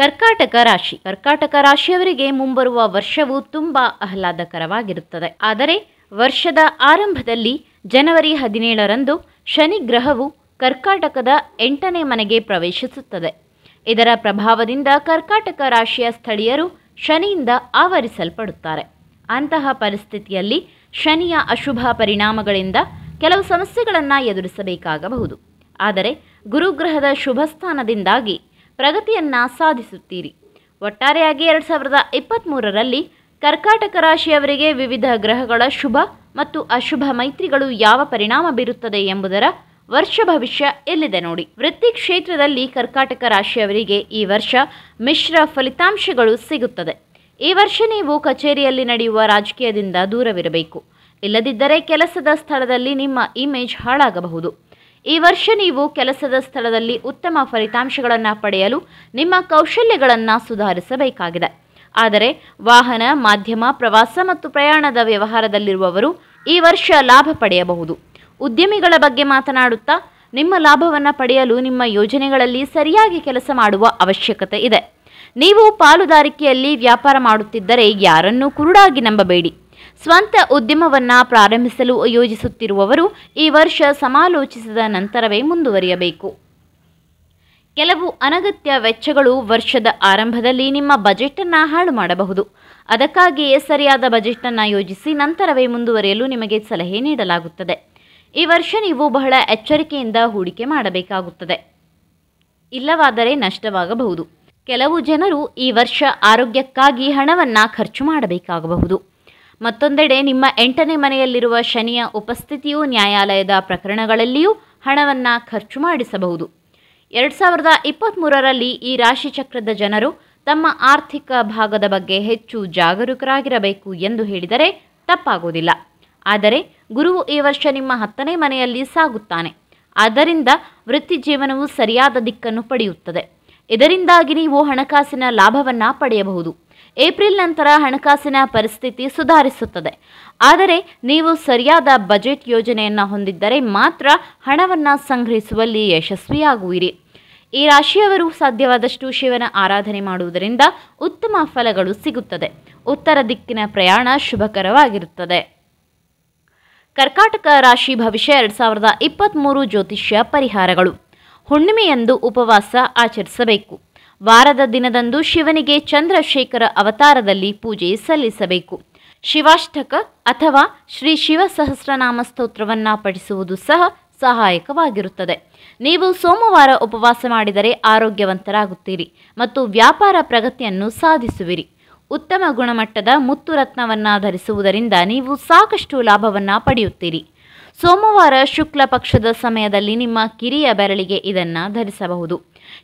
ಕರ್ಕಾಟಕ ರಾಶಿ ಕರ್ಕಾಟಕ ರಾಶಿಯವರಿಗೆ ಮುಂಬರುವ ವರ್ಷವು ತುಂಬ ಆಹ್ಲಾದಕರವಾಗಿರುತ್ತದೆ ಆದರೆ ವರ್ಷದ ಆರಂಭದಲ್ಲಿ ಜನವರಿ ಹದಿನೇಳರಂದು ಶನಿ ಗ್ರಹವು ಕರ್ಕಾಟಕದ ಎಂಟನೇ ಮನೆಗೆ ಪ್ರವೇಶಿಸುತ್ತದೆ ಇದರ ಪ್ರಭಾವದಿಂದ ಕರ್ಕಾಟಕ ರಾಶಿಯ ಸ್ಥಳೀಯರು ಶನಿಯಿಂದ ಆವರಿಸಲ್ಪಡುತ್ತಾರೆ ಅಂತಹ ಪರಿಸ್ಥಿತಿಯಲ್ಲಿ ಶನಿಯ ಅಶುಭ ಪರಿಣಾಮಗಳಿಂದ ಕೆಲವು ಸಮಸ್ಯೆಗಳನ್ನು ಎದುರಿಸಬೇಕಾಗಬಹುದು ಆದರೆ ಗುರುಗ್ರಹದ ಶುಭಸ್ಥಾನದಿಂದಾಗಿ ಪ್ರಗತಿಯನ್ನು ಸಾಧಿಸುತ್ತೀರಿ ಒಟ್ಟಾರೆಯಾಗಿ ಎರಡು ಸಾವಿರದ ಇಪ್ಪತ್ತ್ಮೂರರಲ್ಲಿ ಕರ್ಕಾಟಕ ರಾಶಿಯವರಿಗೆ ವಿವಿಧ ಗ್ರಹಗಳ ಶುಭ ಮತ್ತು ಅಶುಭ ಮೈತ್ರಿಗಳು ಯಾವ ಪರಿಣಾಮ ಬೀರುತ್ತದೆ ಎಂಬುದರ ವರ್ಷ ಭವಿಷ್ಯ ಎಲ್ಲಿದೆ ನೋಡಿ ವೃತ್ತಿ ಕ್ಷೇತ್ರದಲ್ಲಿ ಕರ್ಕಾಟಕ ರಾಶಿಯವರಿಗೆ ಈ ವರ್ಷ ಮಿಶ್ರ ಫಲಿತಾಂಶಗಳು ಸಿಗುತ್ತದೆ ಈ ವರ್ಷ ನೀವು ಕಚೇರಿಯಲ್ಲಿ ನಡೆಯುವ ರಾಜಕೀಯದಿಂದ ದೂರವಿರಬೇಕು ಇಲ್ಲದಿದ್ದರೆ ಕೆಲಸದ ಸ್ಥಳದಲ್ಲಿ ನಿಮ್ಮ ಇಮೇಜ್ ಹಾಳಾಗಬಹುದು ಈ ವರ್ಷ ನೀವು ಕೆಲಸದ ಸ್ಥಳದಲ್ಲಿ ಉತ್ತಮ ಫಲಿತಾಂಶಗಳನ್ನು ಪಡೆಯಲು ನಿಮ್ಮ ಕೌಶಲ್ಯಗಳನ್ನು ಸುಧಾರಿಸಬೇಕಾಗಿದೆ ಆದರೆ ವಾಹನ ಮಾಧ್ಯಮ ಪ್ರವಾಸ ಮತ್ತು ಪ್ರಯಾಣದ ವ್ಯವಹಾರದಲ್ಲಿರುವವರು ಈ ವರ್ಷ ಲಾಭ ಪಡೆಯಬಹುದು ಉದ್ಯಮಿಗಳ ಬಗ್ಗೆ ಮಾತನಾಡುತ್ತಾ ನಿಮ್ಮ ಲಾಭವನ್ನು ಪಡೆಯಲು ನಿಮ್ಮ ಯೋಜನೆಗಳಲ್ಲಿ ಸರಿಯಾಗಿ ಕೆಲಸ ಮಾಡುವ ಅವಶ್ಯಕತೆ ಇದೆ ನೀವು ಪಾಲುದಾರಿಕೆಯಲ್ಲಿ ವ್ಯಾಪಾರ ಮಾಡುತ್ತಿದ್ದರೆ ಯಾರನ್ನೂ ಕುರುಡಾಗಿ ನಂಬಬೇಡಿ ಸ್ವಂತ ಉದ್ಯಮವನ್ನ ಪ್ರಾರಂಭಿಸಲು ಯೋಜಿಸುತ್ತಿರುವವರು ಈ ವರ್ಷ ಸಮಾಲೋಚಿಸಿದ ನಂತರವೇ ಮುಂದುವರಿಯಬೇಕು ಕೆಲವು ಅನಗತ್ಯ ವೆಚ್ಚಗಳು ವರ್ಷದ ಆರಂಭದಲ್ಲಿ ನಿಮ್ಮ ಬಜೆಟನ್ನು ಹಾಳು ಮಾಡಬಹುದು ಅದಕ್ಕಾಗಿಯೇ ಸರಿಯಾದ ಬಜೆಟನ್ನು ಯೋಜಿಸಿ ನಂತರವೇ ಮುಂದುವರಿಯಲು ನಿಮಗೆ ಸಲಹೆ ನೀಡಲಾಗುತ್ತದೆ ಈ ವರ್ಷ ನೀವು ಬಹಳ ಎಚ್ಚರಿಕೆಯಿಂದ ಹೂಡಿಕೆ ಮಾಡಬೇಕಾಗುತ್ತದೆ ಇಲ್ಲವಾದರೆ ನಷ್ಟವಾಗಬಹುದು ಕೆಲವು ಜನರು ಈ ವರ್ಷ ಆರೋಗ್ಯಕ್ಕಾಗಿ ಹಣವನ್ನು ಖರ್ಚು ಮಾಡಬೇಕಾಗಬಹುದು ಮತ್ತೊಂದೆಡೆ ನಿಮ್ಮ ಎಂಟನೇ ಮನೆಯಲ್ಲಿರುವ ಶನಿಯ ಉಪಸ್ಥಿತಿಯು ನ್ಯಾಯಾಲಯದ ಪ್ರಕರಣಗಳಲ್ಲಿಯೂ ಹಣವನ್ನು ಖರ್ಚು ಮಾಡಿಸಬಹುದು ಎರಡು ಸಾವಿರದ ಇಪ್ಪತ್ತ್ಮೂರರಲ್ಲಿ ಈ ರಾಶಿಚಕ್ರದ ಜನರು ತಮ್ಮ ಆರ್ಥಿಕ ಭಾಗದ ಬಗ್ಗೆ ಹೆಚ್ಚು ಜಾಗರೂಕರಾಗಿರಬೇಕು ಎಂದು ಹೇಳಿದರೆ ತಪ್ಪಾಗುವುದಿಲ್ಲ ಆದರೆ ಗುರುವು ಈ ವರ್ಷ ನಿಮ್ಮ ಹತ್ತನೇ ಮನೆಯಲ್ಲಿ ಸಾಗುತ್ತಾನೆ ಆದ್ದರಿಂದ ವೃತ್ತಿ ಜೀವನವು ಸರಿಯಾದ ದಿಕ್ಕನ್ನು ಪಡೆಯುತ್ತದೆ ಇದರಿಂದಾಗಿ ನೀವು ಹಣಕಾಸಿನ ಲಾಭವನ್ನು ಪಡೆಯಬಹುದು ಏಪ್ರಿಲ್ ನಂತರ ಹಣಕಾಸಿನ ಪರಿಸ್ಥಿತಿ ಸುಧಾರಿಸುತ್ತದೆ ಆದರೆ ನೀವು ಸರಿಯಾದ ಬಜೆಟ್ ಯೋಜನೆಯನ್ನು ಹೊಂದಿದ್ದರೆ ಮಾತ್ರ ಹಣವನ್ನು ಸಂಗ್ರಹಿಸುವಲ್ಲಿ ಯಶಸ್ವಿಯಾಗುವಿರಿ ಈ ರಾಶಿಯವರು ಸಾಧ್ಯವಾದಷ್ಟು ಶಿವನ ಆರಾಧನೆ ಮಾಡುವುದರಿಂದ ಉತ್ತಮ ಫಲಗಳು ಸಿಗುತ್ತದೆ ಉತ್ತರ ದಿಕ್ಕಿನ ಪ್ರಯಾಣ ಶುಭಕರವಾಗಿರುತ್ತದೆ ಕರ್ಕಾಟಕ ರಾಶಿ ಭವಿಷ್ಯ ಎರಡು ಸಾವಿರದ ಇಪ್ಪತ್ತ್ಮೂರು ಜ್ಯೋತಿಷ್ಯ ಪರಿಹಾರಗಳು ಹುಣ್ಣಿಮೆಯಂದು ಉಪವಾಸ ಆಚರಿಸಬೇಕು ವಾರದ ದಿನದಂದು ಶಿವನಿಗೆ ಚಂದ್ರಶೇಖರ ಅವತಾರದಲ್ಲಿ ಪೂಜೆ ಸಲ್ಲಿಸಬೇಕು ಶಿವಾಷ್ಟಕ ಅಥವಾ ಶ್ರೀ ಶಿವ ಸಹಸ್ರನಾಮ ಸ್ತೋತ್ರವನ್ನು ಪಠಿಸುವುದು ಸಹ ಸಹಾಯಕವಾಗಿರುತ್ತದೆ ನೀವು ಸೋಮವಾರ ಉಪವಾಸ ಮಾಡಿದರೆ ಆರೋಗ್ಯವಂತರಾಗುತ್ತೀರಿ ಮತ್ತು ವ್ಯಾಪಾರ ಪ್ರಗತಿಯನ್ನು ಸಾಧಿಸುವಿರಿ ಉತ್ತಮ ಗುಣಮಟ್ಟದ ಮುತ್ತು ರತ್ನವನ್ನು ಧರಿಸುವುದರಿಂದ ನೀವು ಸಾಕಷ್ಟು ಲಾಭವನ್ನು ಪಡೆಯುತ್ತೀರಿ ಸೋಮವಾರ ಶುಕ್ಲ ಪಕ್ಷದ ಸಮಯದಲ್ಲಿ ನಿಮ್ಮ ಕಿರಿಯ ಬೆರಳಿಗೆ ಇದನ್ನು ಧರಿಸಬಹುದು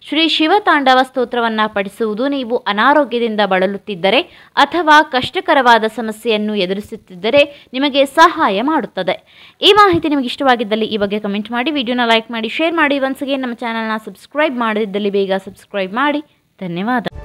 ಶ್ರೀ ಶಿವತಾಂಡವ ಸ್ತೋತ್ರವನ್ನು ಪಠಿಸುವುದು ನೀವು ಅನಾರೋಗ್ಯದಿಂದ ಬಳಲುತ್ತಿದ್ದರೆ ಅಥವಾ ಕಷ್ಟಕರವಾದ ಸಮಸ್ಯೆಯನ್ನು ಎದುರಿಸುತ್ತಿದ್ದರೆ ನಿಮಗೆ ಸಹಾಯ ಮಾಡುತ್ತದೆ ಈ ಮಾಹಿತಿ ನಿಮಗೆ ಇಷ್ಟವಾಗಿದ್ದಲ್ಲಿ ಈ ಬಗ್ಗೆ ಕಮೆಂಟ್ ಮಾಡಿ ವಿಡಿಯೋನ ಲೈಕ್ ಮಾಡಿ ಶೇರ್ ಮಾಡಿ ಒನ್ಸಿಗೆ ನಮ್ಮ ಚಾನಲ್ನ ಸಬ್ಸ್ಕ್ರೈಬ್ ಮಾಡದಿದ್ದಲ್ಲಿ ಬೇಗ ಸಬ್ಸ್ಕ್ರೈಬ್ ಮಾಡಿ ಧನ್ಯವಾದ